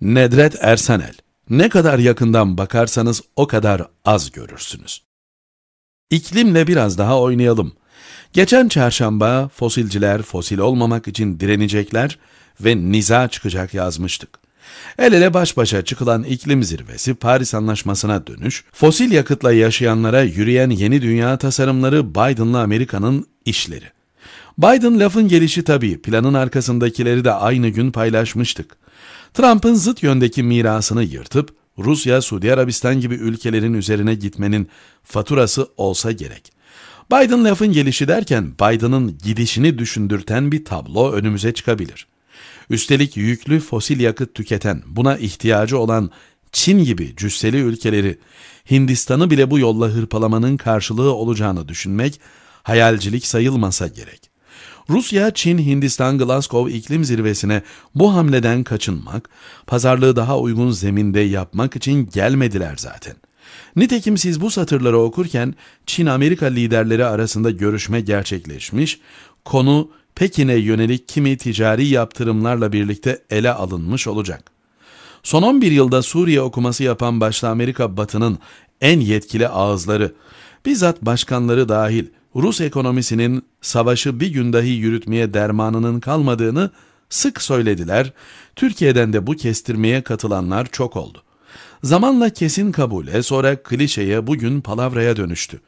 Nedret Ersanel Ne kadar yakından bakarsanız o kadar az görürsünüz. İklimle biraz daha oynayalım. Geçen çarşamba fosilciler fosil olmamak için direnecekler ve niza çıkacak yazmıştık. El ele baş başa çıkılan iklim zirvesi Paris Anlaşması'na dönüş, fosil yakıtla yaşayanlara yürüyen yeni dünya tasarımları Biden'la Amerika'nın işleri. Biden lafın gelişi tabii planın arkasındakileri de aynı gün paylaşmıştık. Trump'ın zıt yöndeki mirasını yırtıp Rusya, Suudi Arabistan gibi ülkelerin üzerine gitmenin faturası olsa gerek. Biden lafın gelişi derken Biden'ın gidişini düşündürten bir tablo önümüze çıkabilir. Üstelik yüklü fosil yakıt tüketen, buna ihtiyacı olan Çin gibi cüsseli ülkeleri, Hindistan'ı bile bu yolla hırpalamanın karşılığı olacağını düşünmek hayalcilik sayılmasa gerek. Rusya, Çin, Hindistan, Glasgow iklim zirvesine bu hamleden kaçınmak, pazarlığı daha uygun zeminde yapmak için gelmediler zaten. Nitekim siz bu satırları okurken Çin-Amerika liderleri arasında görüşme gerçekleşmiş, konu Pekin'e yönelik kimi ticari yaptırımlarla birlikte ele alınmış olacak. Son 11 yılda Suriye okuması yapan başta Amerika Batı'nın en yetkili ağızları, bizzat başkanları dahil Rus ekonomisinin savaşı bir gün dahi yürütmeye dermanının kalmadığını sık söylediler, Türkiye'den de bu kestirmeye katılanlar çok oldu. Zamanla kesin kabule, sonra klişeye, bugün palavraya dönüştü.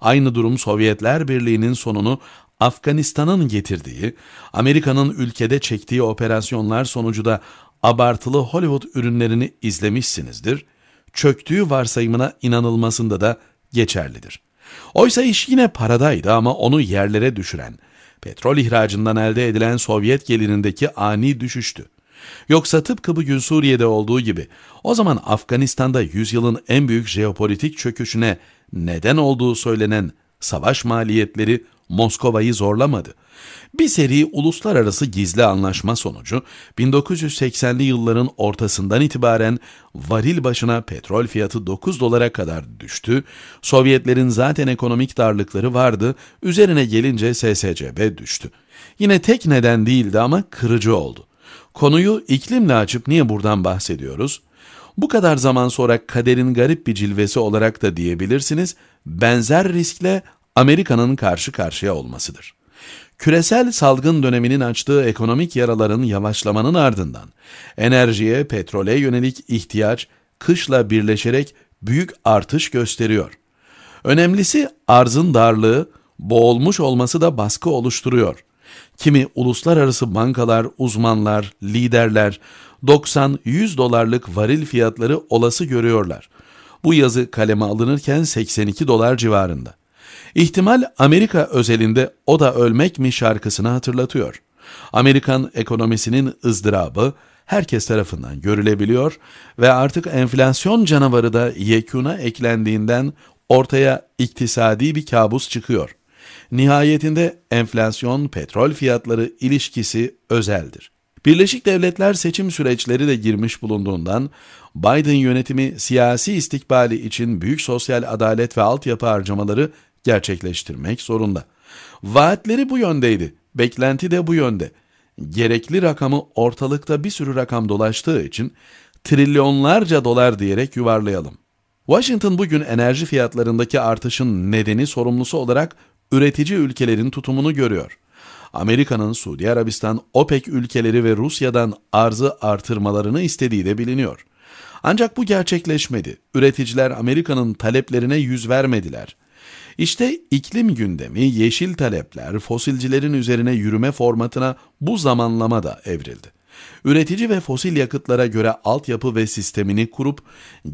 Aynı durum Sovyetler Birliği'nin sonunu Afganistan'ın getirdiği, Amerika'nın ülkede çektiği operasyonlar sonucu da abartılı Hollywood ürünlerini izlemişsinizdir, çöktüğü varsayımına inanılmasında da geçerlidir.'' Oysa iş yine paradaydı ama onu yerlere düşüren, petrol ihracından elde edilen Sovyet gelirindeki ani düşüştü. Yoksa tıpkı bugün Suriye'de olduğu gibi o zaman Afganistan'da yüzyılın en büyük jeopolitik çöküşüne neden olduğu söylenen savaş maliyetleri Moskova'yı zorlamadı. Bir seri uluslararası gizli anlaşma sonucu 1980'li yılların ortasından itibaren varil başına petrol fiyatı 9 dolara kadar düştü, Sovyetlerin zaten ekonomik darlıkları vardı, üzerine gelince SSCB düştü. Yine tek neden değildi ama kırıcı oldu. Konuyu iklimle açıp niye buradan bahsediyoruz? Bu kadar zaman sonra kaderin garip bir cilvesi olarak da diyebilirsiniz, benzer riskle Amerika'nın karşı karşıya olmasıdır. Küresel salgın döneminin açtığı ekonomik yaraların yavaşlamanın ardından enerjiye, petrole yönelik ihtiyaç kışla birleşerek büyük artış gösteriyor. Önemlisi arzın darlığı, boğulmuş olması da baskı oluşturuyor. Kimi uluslararası bankalar, uzmanlar, liderler 90-100 dolarlık varil fiyatları olası görüyorlar. Bu yazı kaleme alınırken 82 dolar civarında. İhtimal Amerika özelinde O da Ölmek mi şarkısını hatırlatıyor. Amerikan ekonomisinin ızdırabı herkes tarafından görülebiliyor ve artık enflasyon canavarı da yekuna eklendiğinden ortaya iktisadi bir kabus çıkıyor. Nihayetinde enflasyon, petrol fiyatları ilişkisi özeldir. Birleşik Devletler seçim süreçleri de girmiş bulunduğundan Biden yönetimi siyasi istikbali için büyük sosyal adalet ve altyapı harcamaları gerçekleştirmek zorunda. Vaatleri bu yöndeydi, beklenti de bu yönde. Gerekli rakamı ortalıkta bir sürü rakam dolaştığı için trilyonlarca dolar diyerek yuvarlayalım. Washington bugün enerji fiyatlarındaki artışın nedeni sorumlusu olarak üretici ülkelerin tutumunu görüyor. Amerika'nın Suudi Arabistan, OPEC ülkeleri ve Rusya'dan arzı artırmalarını istediği de biliniyor. Ancak bu gerçekleşmedi. Üreticiler Amerika'nın taleplerine yüz vermediler. İşte iklim gündemi, yeşil talepler, fosilcilerin üzerine yürüme formatına bu zamanlama da evrildi. Üretici ve fosil yakıtlara göre altyapı ve sistemini kurup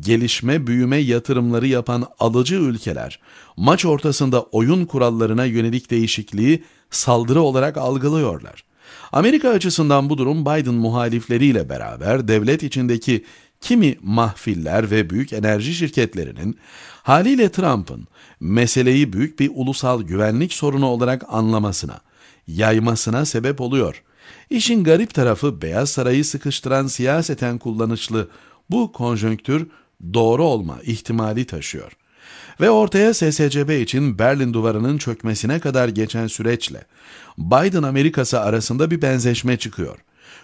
gelişme, büyüme yatırımları yapan alıcı ülkeler, maç ortasında oyun kurallarına yönelik değişikliği saldırı olarak algılıyorlar. Amerika açısından bu durum Biden muhalifleriyle beraber devlet içindeki kimi mahfiller ve büyük enerji şirketlerinin haliyle Trump'ın meseleyi büyük bir ulusal güvenlik sorunu olarak anlamasına, yaymasına sebep oluyor. İşin garip tarafı Beyaz Sarayı sıkıştıran siyaseten kullanışlı bu konjonktür doğru olma ihtimali taşıyor. Ve ortaya SSCB için Berlin duvarının çökmesine kadar geçen süreçle Biden Amerikası arasında bir benzeşme çıkıyor.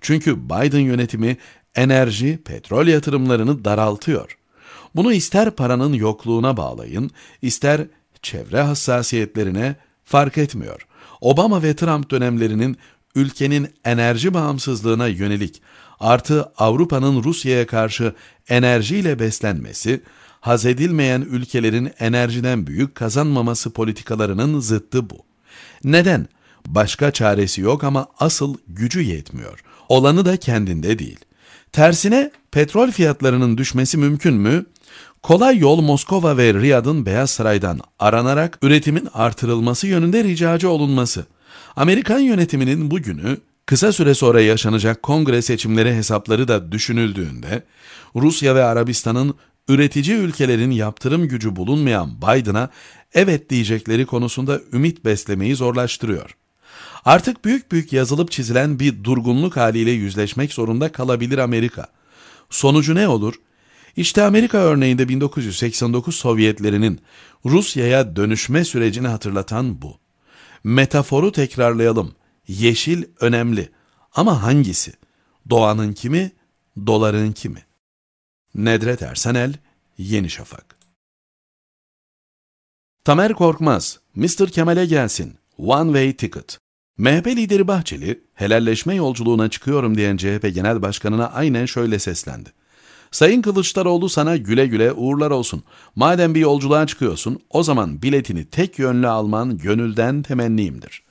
Çünkü Biden yönetimi enerji, petrol yatırımlarını daraltıyor. Bunu ister paranın yokluğuna bağlayın, ister çevre hassasiyetlerine fark etmiyor. Obama ve Trump dönemlerinin ülkenin enerji bağımsızlığına yönelik artı Avrupa'nın Rusya'ya karşı enerjiyle beslenmesi, haz edilmeyen ülkelerin enerjiden büyük kazanmaması politikalarının zıttı bu. Neden Başka çaresi yok ama asıl gücü yetmiyor. Olanı da kendinde değil. Tersine petrol fiyatlarının düşmesi mümkün mü? Kolay yol Moskova ve Riyad'ın Beyaz Saray'dan aranarak üretimin artırılması yönünde ricacı olunması. Amerikan yönetiminin bugünü Kısa süre sonra yaşanacak kongre seçimleri hesapları da düşünüldüğünde, Rusya ve Arabistan'ın üretici ülkelerin yaptırım gücü bulunmayan Biden'a evet diyecekleri konusunda ümit beslemeyi zorlaştırıyor. Artık büyük büyük yazılıp çizilen bir durgunluk haliyle yüzleşmek zorunda kalabilir Amerika. Sonucu ne olur? İşte Amerika örneğinde 1989 Sovyetlerinin Rusya'ya dönüşme sürecini hatırlatan bu. Metaforu tekrarlayalım. Yeşil önemli. Ama hangisi? Doğanın kimi, doların kimi? Nedret Ersenel, Yeni Şafak Tamer Korkmaz, Mr. Kemal'e gelsin. One Way Ticket MHP lideri Bahçeli, helalleşme yolculuğuna çıkıyorum diyen CHP Genel Başkanı'na aynen şöyle seslendi. Sayın Kılıçdaroğlu sana güle güle uğurlar olsun. Madem bir yolculuğa çıkıyorsun, o zaman biletini tek yönlü alman gönülden temennimdir.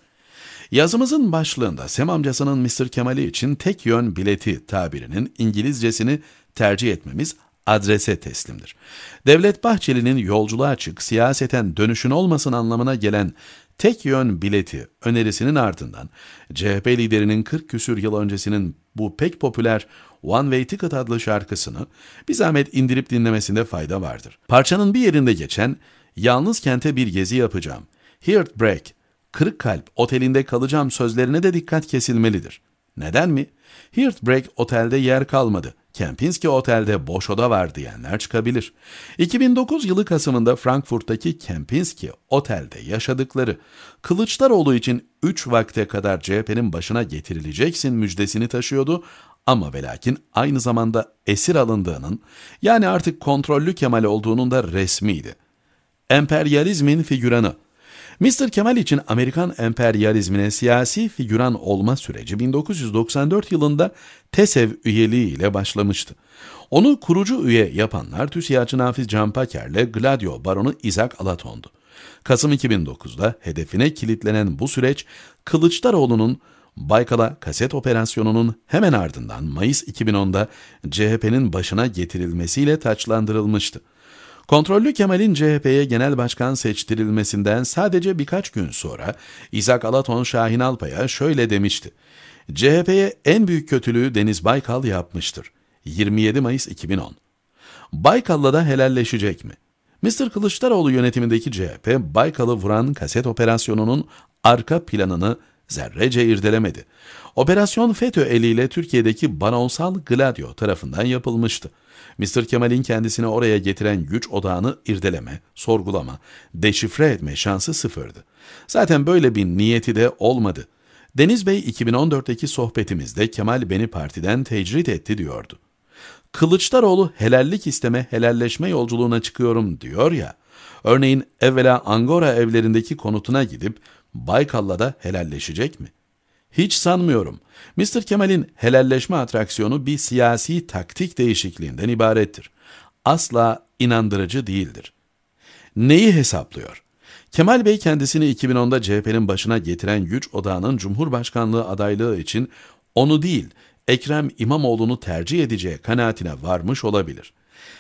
Yazımızın başlığında Sem amcasının Mr. Kemal'i için tek yön bileti tabirinin İngilizcesini tercih etmemiz adrese teslimdir. Devlet Bahçeli'nin yolculuğa çık, siyaseten dönüşün olmasın anlamına gelen tek yön bileti önerisinin ardından CHP liderinin 40 küsür yıl öncesinin bu pek popüler One Way Ticket adlı şarkısını bir zahmet indirip dinlemesinde fayda vardır. Parçanın bir yerinde geçen Yalnız kente bir gezi yapacağım, Heartbreak, Kırık Kalp Otelinde kalacağım sözlerine de dikkat kesilmelidir. Neden mi? Heartbreak Otel'de yer kalmadı. Kempinski Otel'de boş oda var diyenler çıkabilir. 2009 yılı Kasım'ında Frankfurt'taki Kempinski Otel'de yaşadıkları Kılıçdaroğlu için 3 vakte kadar CHP'nin başına getirileceksin müjdesini taşıyordu ama velakin aynı zamanda esir alındığının yani artık kontrollü Kemal olduğunun da resmiydi. Emperyalizmin figüranı Mr. Kemal için Amerikan emperyalizmine siyasi figüran olma süreci 1994 yılında TESEV üyeliği ile başlamıştı. Onu kurucu üye yapanlar TÜSİAD'cı Nafiz Canpaker ile Gladio Baronu Isaac Alaton'du. Kasım 2009'da hedefine kilitlenen bu süreç Kılıçdaroğlu'nun Baykal'a kaset operasyonunun hemen ardından Mayıs 2010'da CHP'nin başına getirilmesiyle taçlandırılmıştı. Kontrollü Kemal'in CHP'ye genel başkan seçtirilmesinden sadece birkaç gün sonra İshak Alaton Şahin Alpay'a şöyle demişti. CHP'ye en büyük kötülüğü Deniz Baykal yapmıştır. 27 Mayıs 2010 Baykal'la da helalleşecek mi? Mr. Kılıçdaroğlu yönetimindeki CHP, Baykal'ı vuran kaset operasyonunun arka planını zerrece irdelemedi. Operasyon FETÖ eliyle Türkiye'deki Banonsal Gladio tarafından yapılmıştı. Mr. Kemal'in kendisini oraya getiren güç odağını irdeleme, sorgulama, deşifre etme şansı sıfırdı. Zaten böyle bir niyeti de olmadı. Deniz Bey 2014'teki sohbetimizde Kemal beni partiden tecrit etti diyordu. Kılıçdaroğlu helallik isteme, helalleşme yolculuğuna çıkıyorum diyor ya. Örneğin evvela Angora evlerindeki konutuna gidip Baykal'la da helalleşecek mi?'' Hiç sanmıyorum. Mr. Kemal'in helalleşme atraksiyonu bir siyasi taktik değişikliğinden ibarettir. Asla inandırıcı değildir. Neyi hesaplıyor? Kemal Bey kendisini 2010'da CHP'nin başına getiren güç odağının Cumhurbaşkanlığı adaylığı için onu değil, Ekrem İmamoğlu'nu tercih edeceği kanaatine varmış olabilir.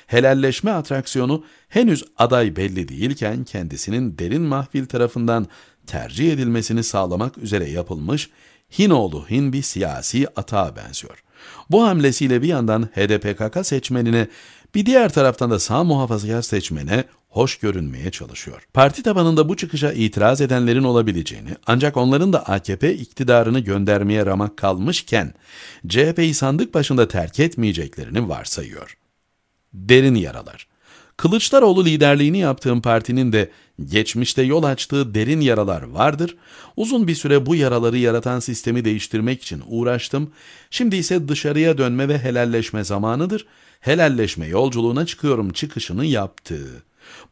Helalleşme atraksiyonu henüz aday belli değilken kendisinin derin mahfil tarafından tercih edilmesini sağlamak üzere yapılmış Hinoğlu Hin bir siyasi atağa benziyor. Bu hamlesiyle bir yandan HDPKK seçmenine bir diğer taraftan da sağ muhafazakar seçmene hoş görünmeye çalışıyor. Parti tabanında bu çıkışa itiraz edenlerin olabileceğini ancak onların da AKP iktidarını göndermeye ramak kalmışken CHP'yi sandık başında terk etmeyeceklerini varsayıyor. Derin yaralar Kılıçdaroğlu liderliğini yaptığım partinin de geçmişte yol açtığı derin yaralar vardır. Uzun bir süre bu yaraları yaratan sistemi değiştirmek için uğraştım. Şimdi ise dışarıya dönme ve helalleşme zamanıdır. Helalleşme yolculuğuna çıkıyorum çıkışını yaptı.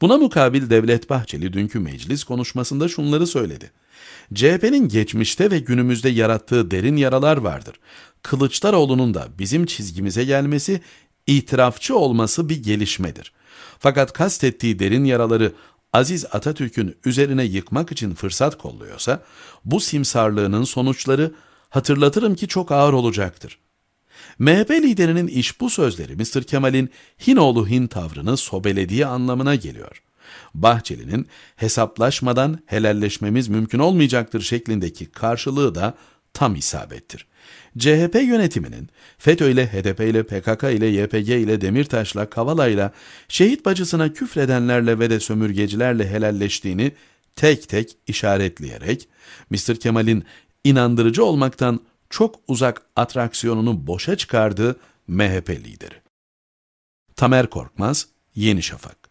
Buna mukabil Devlet Bahçeli dünkü meclis konuşmasında şunları söyledi. CHP'nin geçmişte ve günümüzde yarattığı derin yaralar vardır. Kılıçdaroğlu'nun da bizim çizgimize gelmesi itirafçı olması bir gelişmedir. Fakat kastettiği derin yaraları Aziz Atatürk'ün üzerine yıkmak için fırsat kolluyorsa, bu simsarlığının sonuçları hatırlatırım ki çok ağır olacaktır. MHP liderinin iş bu sözleri Mr. Kemal'in Hinoğlu Hin tavrını sobelediği anlamına geliyor. Bahçeli'nin hesaplaşmadan helalleşmemiz mümkün olmayacaktır şeklindeki karşılığı da tam isabettir. CHP yönetiminin FETÖ ile HDP ile PKK ile YPG ile Demirtaş'la Kavala ile şehit bacısına küfredenlerle ve de sömürgecilerle helalleştiğini tek tek işaretleyerek Mr. Kemal'in inandırıcı olmaktan çok uzak atraksiyonunu boşa çıkardığı MHP lideri. Tamer Korkmaz, Yeni Şafak